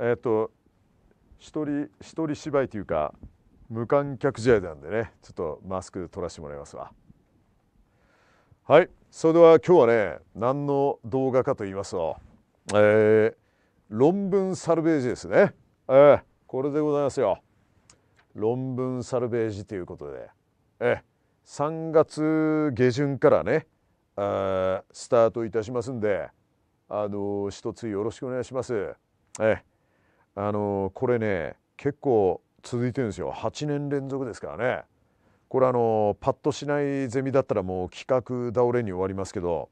えっと一人一人芝居というか無観客試合なんでねちょっとマスク取らせてもらいますわはいそれでは今日はね何の動画かと言いますとえー、論文サルベージですねえー、これでございますよ論文サルベージということでえー、3月下旬からねあスタートいたしますんであのー、一つよろしくお願いしますえーあのこれね結構続いてるんですよ8年連続ですからねこれあのパッとしないゼミだったらもう企画倒れに終わりますけど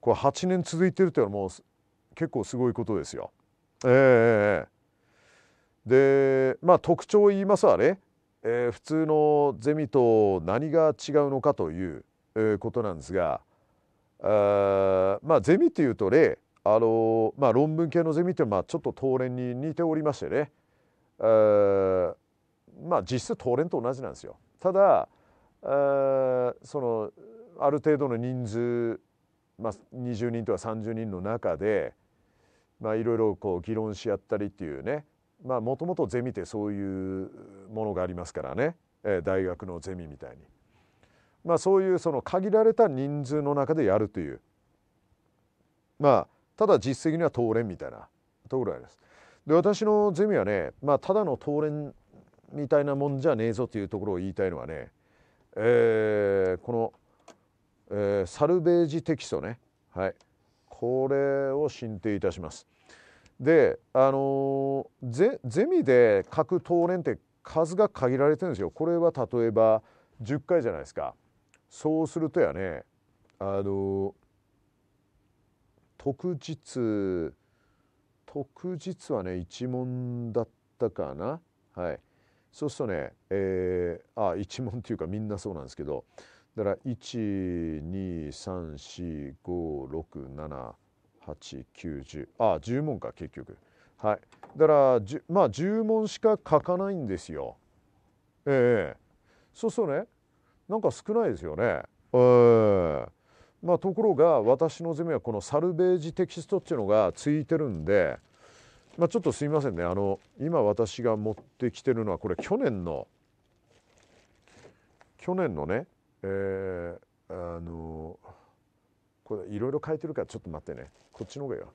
これ8年続いてるっていうのはもう結構すごいことですよ。えー、でまあ特徴を言いますわね、えー、普通のゼミと何が違うのかという、えー、ことなんですがあまあゼミっていうと例あのまあ、論文系のゼミってちょっと当連に似ておりましてね、えー、まあ実質当連と同じなんですよ。ただ、えー、そのある程度の人数、まあ、20人とか30人の中で、いろいろこう議論し合ったりっていうねもともとゼミってそういうものがありますからね、えー、大学のゼミみたいに。まあ、そういうその限られた人数の中でやるというまあただ実績には当連みたいなところです。で私のゼミはね、まあ、ただの当連みたいなもんじゃねえぞというところを言いたいのはね、えー、この、えー、サルベージテキストね、はい、これを進呈いたします。で、あのー、ゼミで書く当連って数が限られてるんですよ。これは例えば10回じゃないですか。そうするとやね、あの特日特実はね一問だったかなはいそうするとね、えー、あ一問っていうかみんなそうなんですけどだから12345678910あ10問か結局はいだからまあ10問しか書かないんですよええー、そうするとねなんか少ないですよねええーまあ、ところが私のゼミはこのサルベージテキストっていうのがついてるんで、まあ、ちょっとすいませんねあの今私が持ってきてるのはこれ去年の去年のね、えー、あのこれいろいろ書いてるからちょっと待ってねこっちの方がいいよ、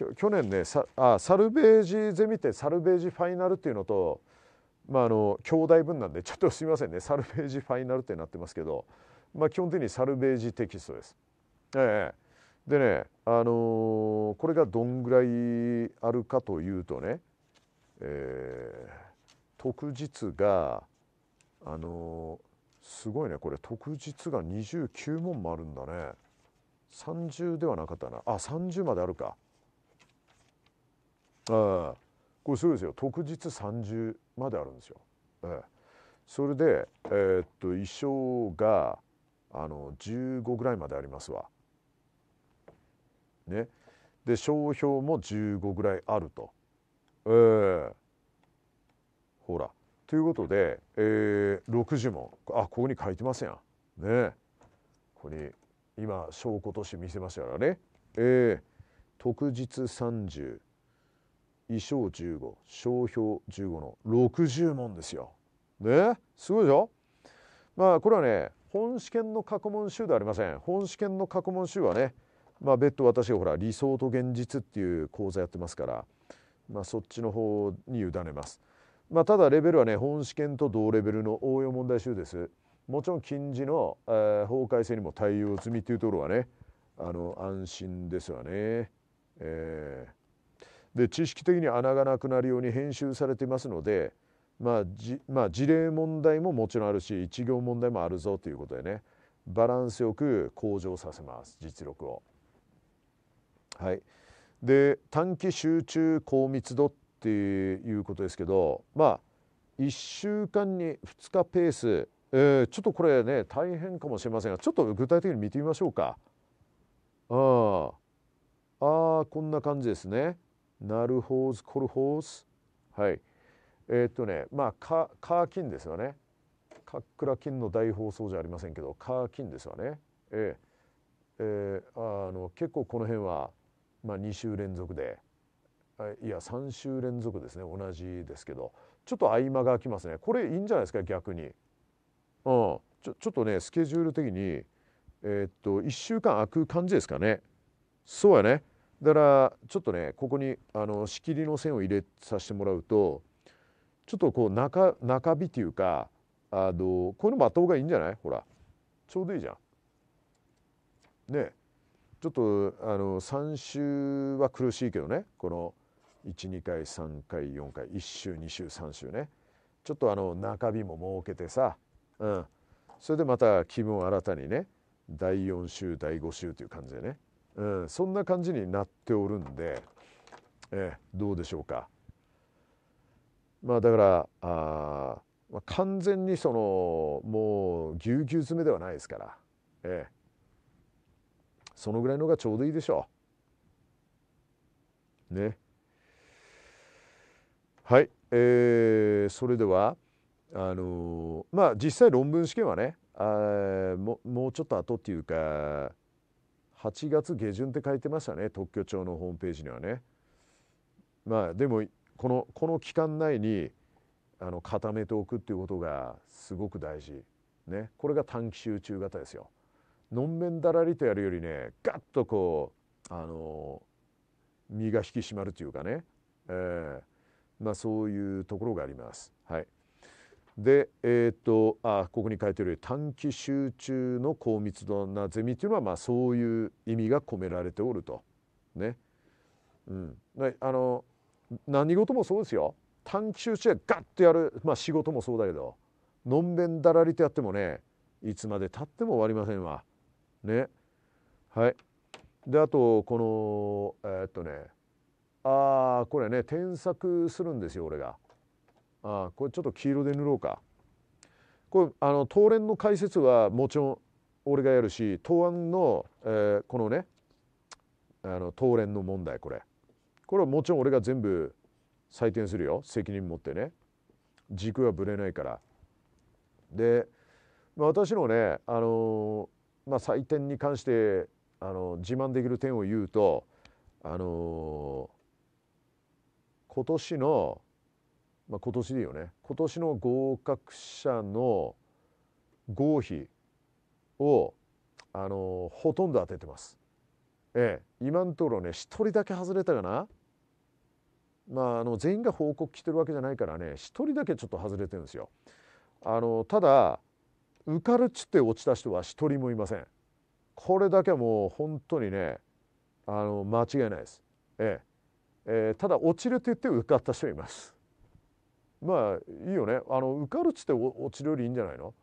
うん、去年ねさあサルベージゼミってサルベージファイナルっていうのとまああの兄弟分なんでちょっとすいませんねサルベージファイナルってなってますけどまあ、基本的にサルベージテキストです。ええ、でね、あのー、これがどんぐらいあるかというとね、えー、特日が、あのー、すごいねこれ特日が29問もあるんだね30ではなかったなあ30まであるかああ、これそうですよ特日30まであるんですよ。ええ、それで、えー、っと衣装があの15ぐらいまでありますわ。ね、で商標も15ぐらいあると。えー、ほらということで、えー、60問あここに書いてますやん。ねここに今証拠として見せましたからね。えー、特実30衣装15商標15の60問ですよ。ねすごいでしょまあこれはね本試験の過去問集ではありません本試験の過去問集はね、まあ、別途私がほら理想と現実っていう講座やってますから、まあ、そっちの方に委ねます。まあ、ただレベルはね本試験と同レベルの応用問題集です。もちろん近似の、えー、法改正にも対応済みというところはねあの安心ですわね。えー、で知識的に穴がなくなるように編集されていますのでまあじまあ、事例問題ももちろんあるし一行問題もあるぞということでねバランスよく向上させます実力を。はい、で短期集中高密度っていうことですけどまあ1週間に2日ペース、えー、ちょっとこれね大変かもしれませんがちょっと具体的に見てみましょうか。ああこんな感じですね。なるほずこるほーず。はい。えー、っとねまあカカーキンですよねカックラ金の大放送じゃありませんけどカーキンですよね、えーえー、あの結構この辺は、まあ、2週連続でいや3週連続ですね同じですけどちょっと合間が空きますねこれいいんじゃないですか逆に、うん、ちょちょっとねスケジュール的にえー、っと1週間空く感じですかねそうやねだからちょっとねここにあの仕切りの線を入れさせてもらうとちょっとこう中中日っていうかあのこういうのもあった方がいいんじゃないほらちょうどいいじゃん。ねちょっとあの3週は苦しいけどねこの12回3回4回1週2週3週ねちょっとあの中日も設けてさ、うん、それでまた気分を新たにね第4週第5週という感じでね、うん、そんな感じになっておるんで、えどうでしょうか。まあだからあ、まあ、完全にそのもうぎゅうぎゅう詰めではないですから、ええ、そのぐらいのがちょうどいいでしょう。ね。はい、えー、それではあのー、まあ実際論文試験はねあももうちょっと後っていうか8月下旬って書いてましたね特許庁のホームページにはね。まあでもこのこの期間内にあの固めておくっていうことがすごく大事、ね、これが短期集中型ですよ。のんべんだらりとやるよりねガッとこうあの身が引き締まるというかね、えーまあ、そういうところがあります。はい、で、えー、っとあここに書いてる短期集中の高密度なゼミというのは、まあ、そういう意味が込められておると。ねうん、あの何事もそうですよ短期集中でガッとやる、まあ、仕事もそうだけどのんべんだらりとやってもねいつまでたっても終わりませんわ。ね。はい、であとこのえー、っとねああこれね添削するんですよ俺が。あこれちょっと黄色で塗ろうか。これあの東連の解説はもちろん俺がやるし答案の、えー、このねあの東連の問題これこれはもちろん俺が全部採点するよ責任持ってね軸はぶれないからで、まあ、私のね、あのまあ、採点に関してあの自慢できる点を言うと、あの今年の、まあ、今年でいいよね今年の合格者の合否を、あのほとんど当ててます。ええ、今のところね一人だけ外れたかなまあ、あの全員が報告来てるわけじゃないからね一人だけちょっと外れてるんですよ。あのただ受かるっつって落ちた人は一人もいません。これだけはもう本当にねあの間違いないです。ええええ、ただ落ちるって言って受かった人います。まあいいよねあの受かるっつって落ちるよりいいんじゃないの、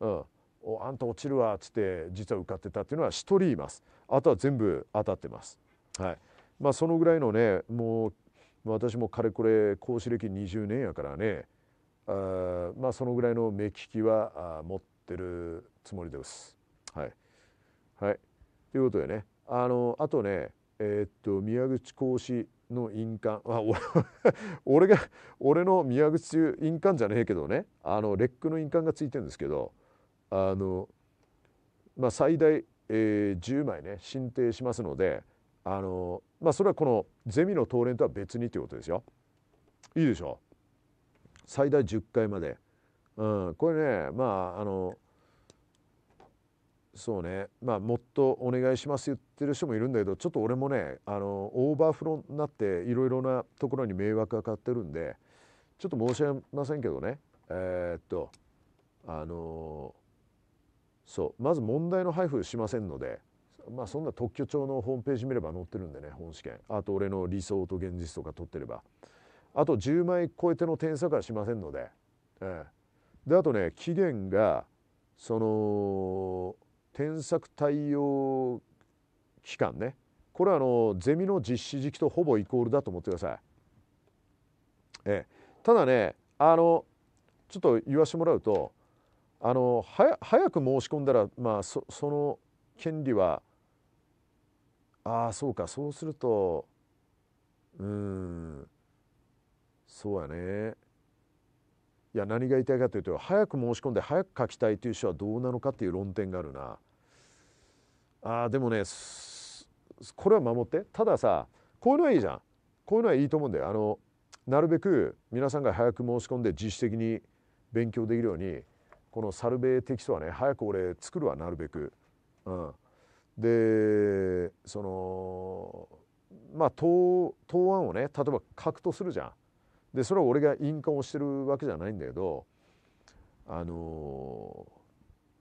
うんおあんた落ちるわっつって実は受かってたっていうのは1人いますあとは全部当たってますはいまあそのぐらいのねもう私もかれこれ講師歴20年やからねあまあそのぐらいの目利きは持ってるつもりです。はい、はい、ということでねあのあとねえー、っと宮口講師の印鑑あ俺 俺が俺の宮口印鑑じゃねえけどねあのレックの印鑑がついてるんですけどあの、まあ、最大、えー、10枚ね進呈しますので。あのまあそれはこのゼミの討論とは別にということですよ。いいでしょう最大1回まで、うん、これねまああのそうねまあもっとお願いします言ってる人もいるんだけどちょっと俺もねあのオーバーフロになっていろいろなところに迷惑がかかってるんでちょっと申し訳ませんけどねえー、っとあのそうまず問題の配布しませんのでまあそんな特許庁のホームページ見れば載ってるんでね本試験あと俺の理想と現実とか取ってればあと10枚超えての点差はしませんので、ええ、であとね期限がその添削対応期間ねこれはあのゼミの実施時期とほぼイコールだと思ってください。ええ、ただねあのちょっと言わしてもらうとあの早く申し込んだら、まあ、その権利はああそうかそうするとうんそうやねいや何が言いたいかというと早く申し込んで早く書きたいという人はどうなのかっていう論点があるなあでもねこれは守ってたださこういうのはいいじゃんこういうのはいいと思うんだよあのなるべく皆さんが早く申し込んで自主的に勉強できるようにこのサルベーテキストはね早く俺作るわなるべく、うん、でそのまあ答案をね例えば書くとするじゃん。でそれは俺が印鑑をしてるわけじゃないんだけどあの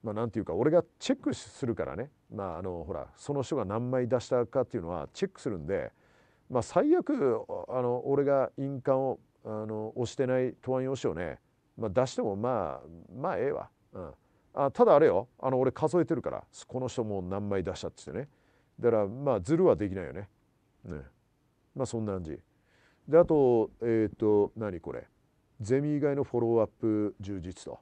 まあ何て言うか俺がチェックするからねまああのほらその人が何枚出したかっていうのはチェックするんでまあ最悪あの俺が印鑑をあの押してない答案用紙をね、まあ、出してもまあまあええわ。うんあただあれよあの俺数えてるからこの人もう何枚出したっつってねだからまあずるはできないよねねまあそんな感じであとえっ、ー、と何これゼミ以外のフォローアップ充実と、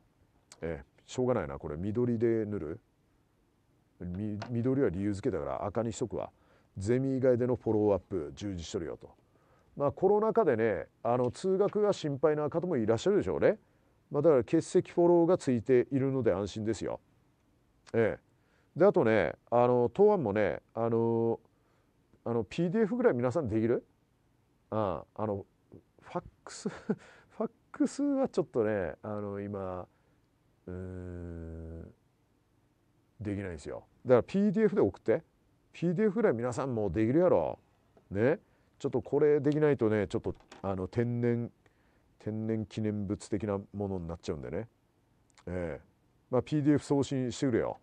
えー、しょうがないなこれ緑で塗る緑は理由付けだから赤にしとくわゼミ以外でのフォローアップ充実しとるよとまあコロナ禍でねあの通学が心配な方もいらっしゃるでしょうねまあ、だから欠席フォローがついているので安心ですよ。ええ、であとねあの答案もねあのあの PDF ぐらい皆さんできるああのファックス ファックスはちょっとねあの今うんできないんですよだから PDF で送って PDF ぐらい皆さんもできるやろねちょっとこれできないとねちょっとあの天然天然記念物的なものになっちゃうんでね、えーまあ、PDF 送信してくれよ、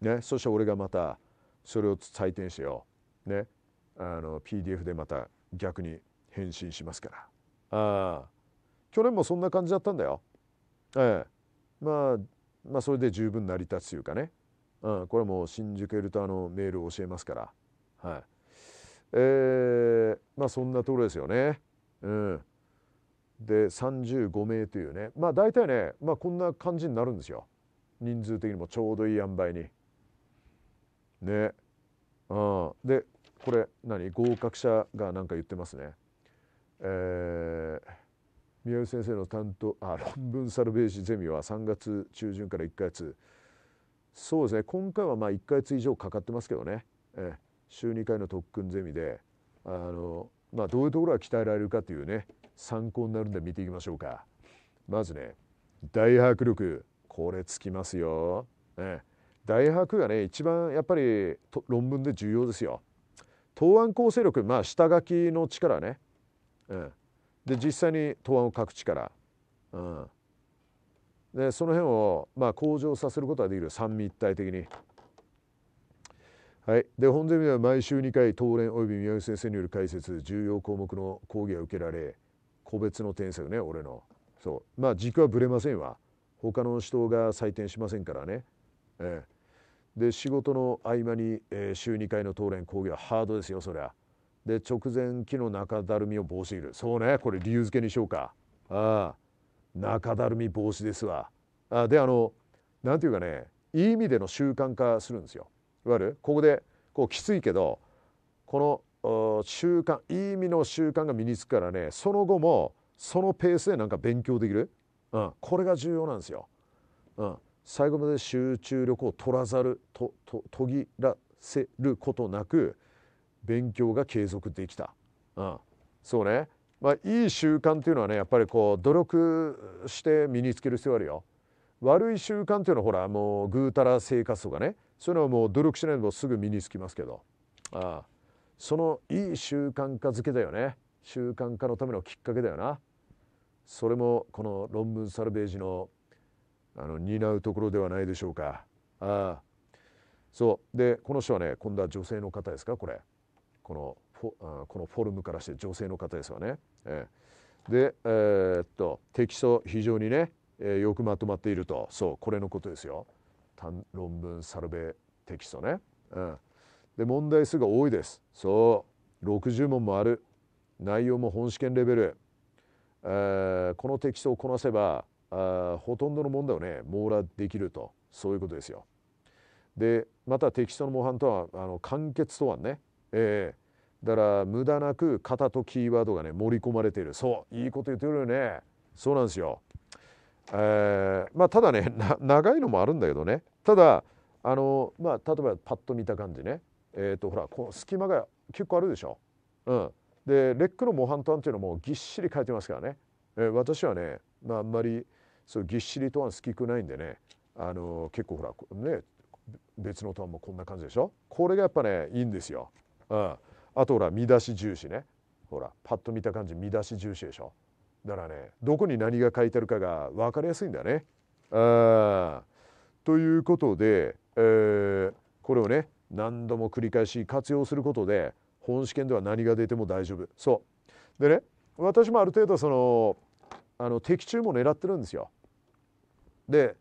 ね、そして俺がまたそれを採点してよ、ね、あの PDF でまた逆に返信しますからあ去年もそんな感じだったんだよ、えーまあ、まあそれで十分成り立つというかね、うん、これも新宿エルタのメールを教えますからはいえー、まあそんなところですよねうん。で35名というねまあ大体ね、まあ、こんな感じになるんですよ人数的にもちょうどいい塩梅にねうんでこれ何合格者が何か言ってますねえー、宮内先生の担当あ論文サルベージゼミは3月中旬から1ヶ月そうですね今回はまあ1ヶ月以上かかってますけどね、えー、週2回の特訓ゼミであの、まあ、どういうところが鍛えられるかというね参考になるんで見ていきましょうかまずね大迫力これつきますよ、ね、大迫がね一番やっぱり論文で重要ですよ答案構成力まあ下書きの力ね、うん、で実際に答案を書く力、うん、でその辺をまあ向上させることができる三位一体的に。はい、で本ゼミでは毎週2回東連および宮内先生による解説重要項目の講義が受けられ個別の点数ね俺のそうまあ軸はぶれませんわ他の人が採点しませんからね、ええ、で仕事の合間に、えー、週2回の当連講義はハードですよそりゃで直前期の中だるみを防止するそうねこれ理由付けにしようかああ中だるみ防止ですわあであの何て言うかねいい意味での習慣化するんですよいわゆるここでこうきついけどこの習慣いい意味の習慣が身につくからねその後もそのペースでなんか勉強できる、うん、これが重要なんですよ。うん、最後まで集中力を取らざるとと途切らせることなく勉強が継続できた、うん、そうね、まあ、いい習慣というのはねやっぱりこう努力して身につける必要あるよ悪い習慣というのはほらもうぐうたら生活とかねそういうのはもう努力しないとすぐ身につきますけどああそのいい習慣化づけだよね習慣化のためのきっかけだよなそれもこの論文サルベージのあの担うところではないでしょうかああそうでこの人はね今度は女性の方ですかこれこのフォこのフォルムからして女性の方ですよね、えでえー、っとテキスト非常にね、えー、よくまとまっているとそうこれのことですよ論文サルベテキストね、うん、で問題数が多いですそう60問もある内容も本試験レベル、えー、このテキストをこなせばあほとんどの問題をね網羅できるとそういうことですよ。でまたテキストの模範とはあの簡潔とはね、えー、だから無駄なく型とキーワードがね盛り込まれているそういいこと言ってるよねそうなんですよ。えー、まあただね長いのもあるんだけどねただあのまあ例えばパッと見た感じねえっ、ー、とほらこの隙間が結構あるでしょ。うん、でレックの模範端案っていうのもぎっしり書いてますからね、えー、私はね、まあ、あんまりそうぎっしりと案好きくないんでね、あのー、結構ほらね別のと案もこんな感じでしょこれがやっぱねいいんですよ、うん、あとほら見出し重視ねほらパッと見た感じ見出し重視でしょだからねどこに何が書いてるかが分かりやすいんだね。あということで、えー、これをね何度も繰り返し活用することで本試験では何が出ても大丈夫そうでね私もある程度そのあの的中も狙ってるんですよで、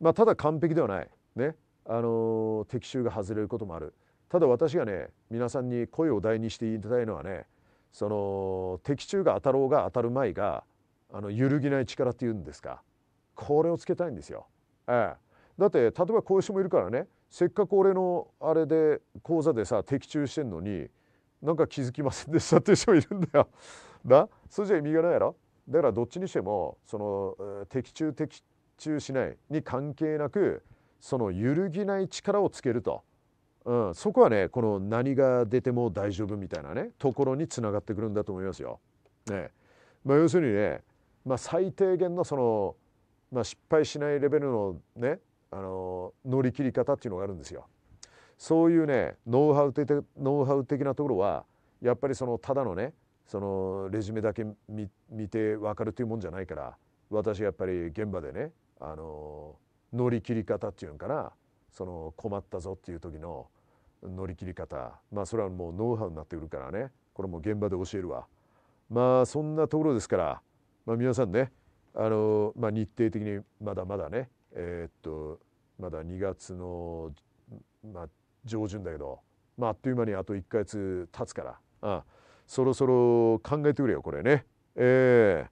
まあ、ただ完璧ではないねあの的中が外れることもあるただ私がね皆さんに声を大にして言いたいのはねその的中が当たろうが当たるまいがあの揺るぎない力っていうんですかこれをつけたいんですよ。ええ、だって例えばこういう人もいるからねせっかく俺のあれで講座でさ的中してんのになんか気づきませんでしたっていう人いるんだよ。なそれじゃ意味がないやろだからどっちにしてもその的中的中しないに関係なくその揺るぎない力をつけると、うん、そこはねこの何が出ても大丈夫みたいなねところにつながってくるんだと思いますよ。ねまあ、要するにね、まあ、最低限のその、まあ、失敗しないレベルのねあの乗り切り方っていうのがあるんですよ。そういうねノウハウ的ノウハウ的なところはやっぱりそのただのねそのレジュメだけ見見て分かるというもんじゃないから私やっぱり現場でねあの乗り切り方っていうのかなその困ったぞっていう時の乗り切り方まあそれはもうノウハウになってくるからねこれも現場で教えるわまあそんなところですから、まあ、皆さんねあの、まあ、日程的にまだまだねえー、っとまだ2月の、まあ、上旬だけど、まあ、あっという間にあと1か月経つからあそろそろ考えてくれよこれねえ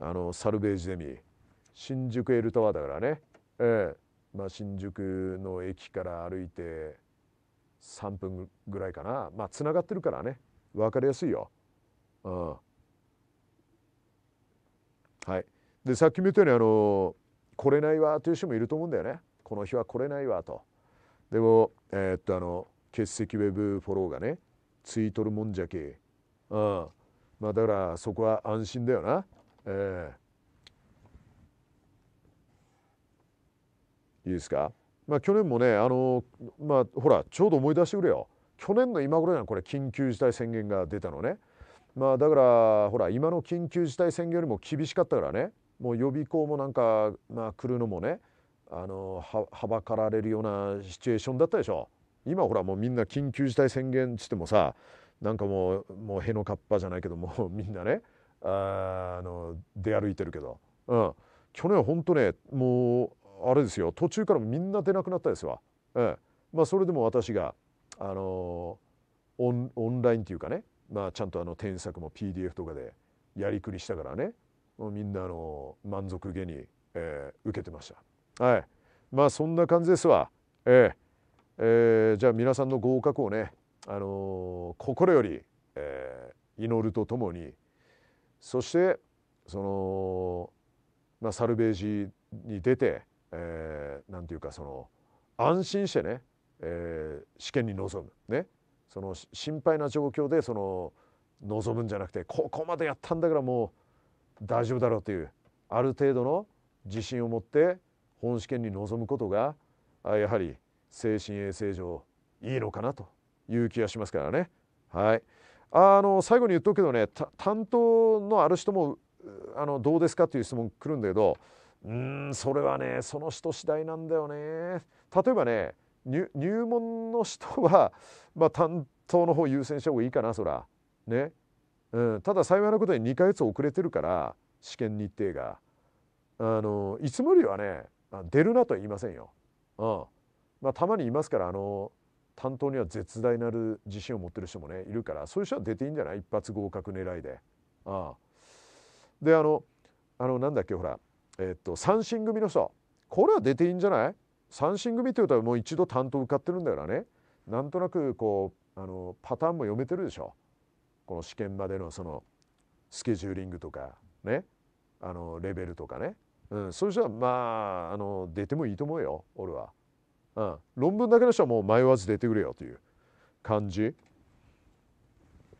えー、あのサルベージデミ新宿エルタワーだからねええー、まあ、新宿の駅から歩いて3分ぐらいかなまあつながってるからね分かりやすいよ。うん、はいでさっきも言ったようにあの来れないわという人もいると思うんだよねこの日は来れないわと。でも、えー、っとあの欠席ウェブフォローがねついとるもんじゃけ、うん、まあだからそこは安心だよな。えー、いいですか、まあ、去年もねあの、まあ、ほらちょうど思い出してくれよ去年の今頃やこれ緊急事態宣言が出たのね。まあだからほら今の緊急事態宣言よりも厳しかったからねもう予備校もなんか、まあ、来るのもねあのははばかられるようなシチュエーションだったでしょ今ほらもうみんな緊急事態宣言つってもさなんかもうもうへのかっぱじゃないけどもみんなねあの出歩いてるけど、うん、去年は本当ねもうあれですよ途中からみんな出なくなったですわ、うんまあ、それでも私があのオンオンラインっていうかね、まあ、ちゃんとあの添削も PDF とかでやりくりしたからねみんなの満足げに、えー、受けてました。はい、まあそんな感じですわ。えーえー、じゃあ皆さんの合格をね、あのー、心より、えー、祈るとともにそしてその、まあ、サルベージに出て、えー、なんていうかその安心してね、えー、試験に臨むねその心配な状況でその臨むんじゃなくてここまでやったんだからもう大丈夫だろうというある程度の自信を持って本試験に臨むことがやはり精神衛生上いいのかなという気がしますからね。はい、あの最後に言っとくけどね担当のある人もあのどうですかという質問来るんだけどうんそれはねその人次第なんだよね。例えばね入門の人は、まあ、担当の方優先した方がいいかなそら。ねうん、ただ幸いなことに2か月遅れてるから試験日程があのいつもよりはね出るなとは言いませんよ。うんまあ、たまにいますからあの担当には絶大なる自信を持ってる人もねいるからそういう人は出ていいんじゃない一発合格狙いで。うん、であのあのなんだっけほら、えっと三振組の人これは出ていいんじゃない三振組というともう一度担当受かってるんだからねなんとなくこうあのパターンも読めてるでしょ。この試験までのそのスケジューリングとかねあのレベルとかね、うん、そういう人はまああの出てもいいと思うよ俺は、うん。論文だけの人はもう迷わず出てくれよという感じ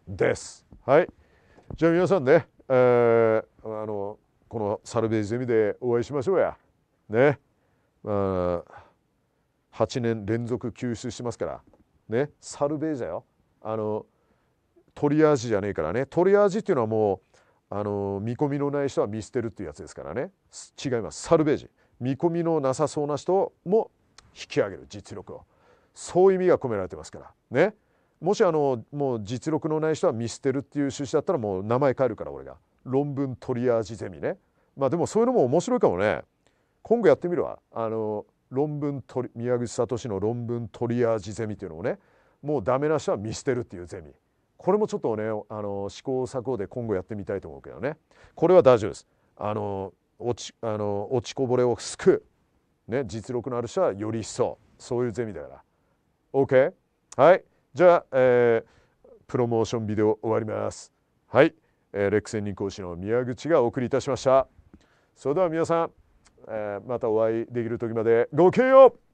です。はい、じゃあ皆さんね、えー、あのこのサルベージゼミでお会いしましょうや。ね。まあ、8年連続救出してますから、ね、サルベージだよ。あのトリアージじゃねえからねトリアージっていうのはもうあの見込みのない人は見捨てるっていうやつですからね違いますサルベージ見込みのなさそうな人も引き上げる実力をそういう意味が込められてますからねもしあのもう実力のない人は見捨てるっていう趣旨だったらもう名前変えるから俺が論文トリアージゼミねまあでもそういうのも面白いかもね今後やってみるわあの論文宮口聡の論文トリアージゼミっていうのをねもうダメな人は見捨てるっていうゼミこれもちょっとねあの試行錯誤で今後やってみたいと思うけどねこれは大丈夫です。あの落ちあの落ちこぼれを救う、ね、実力のある人はより一層そういうゼミだから。OK? はいじゃあ、えー、プロモーションビデオ終わります。はい、えー、レック専任講師の宮口がお送りいたしました。それでは皆さん、えー、またお会いできる時までごきげんよう